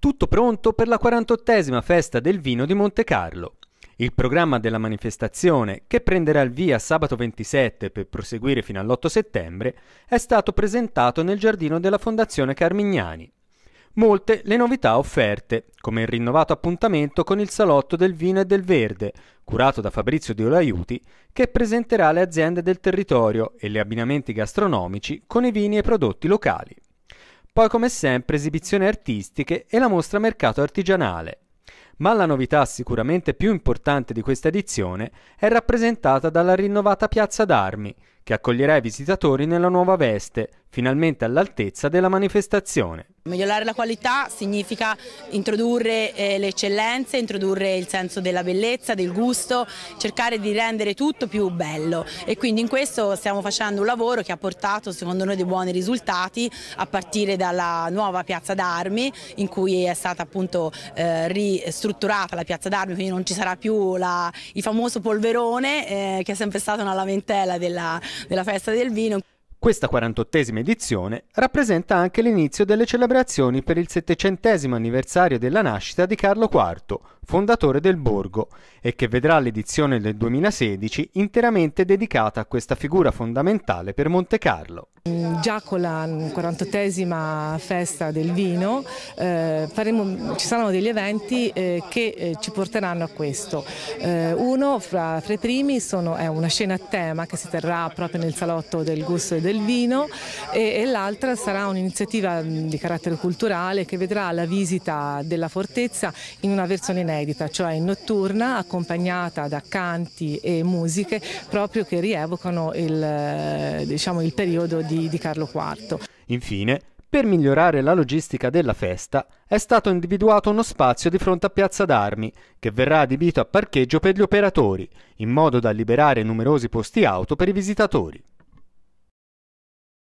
tutto pronto per la 48esima festa del vino di Monte Carlo. Il programma della manifestazione, che prenderà il via sabato 27 per proseguire fino all'8 settembre, è stato presentato nel giardino della Fondazione Carmignani. Molte le novità offerte, come il rinnovato appuntamento con il Salotto del Vino e del Verde, curato da Fabrizio Di Olaiuti, che presenterà le aziende del territorio e gli abbinamenti gastronomici con i vini e prodotti locali. Poi come sempre esibizioni artistiche e la mostra mercato artigianale. Ma la novità sicuramente più importante di questa edizione è rappresentata dalla rinnovata Piazza d'Armi, che accoglierà i visitatori nella nuova veste, finalmente all'altezza della manifestazione. Migliorare la qualità significa introdurre eh, le eccellenze, introdurre il senso della bellezza, del gusto, cercare di rendere tutto più bello e quindi in questo stiamo facendo un lavoro che ha portato secondo noi dei buoni risultati a partire dalla nuova piazza d'armi in cui è stata appunto eh, ristrutturata la piazza d'armi quindi non ci sarà più la, il famoso polverone eh, che è sempre stata una lamentela della, della festa del vino. Questa 48esima edizione rappresenta anche l'inizio delle celebrazioni per il settecentesimo anniversario della nascita di Carlo IV, fondatore del borgo, e che vedrà l'edizione del 2016 interamente dedicata a questa figura fondamentale per Monte Carlo. Già con la 48esima festa del vino eh, faremo, ci saranno degli eventi eh, che eh, ci porteranno a questo. Eh, uno fra, fra i primi sono, è una scena a tema che si terrà proprio nel salotto del gusto e del vino e, e l'altra sarà un'iniziativa di carattere culturale che vedrà la visita della fortezza in una versione inedita inedita, cioè notturna, accompagnata da canti e musiche proprio che rievocano il, eh, diciamo, il periodo di, di Carlo IV. Infine, per migliorare la logistica della festa è stato individuato uno spazio di fronte a Piazza d'Armi, che verrà adibito a parcheggio per gli operatori, in modo da liberare numerosi posti auto per i visitatori.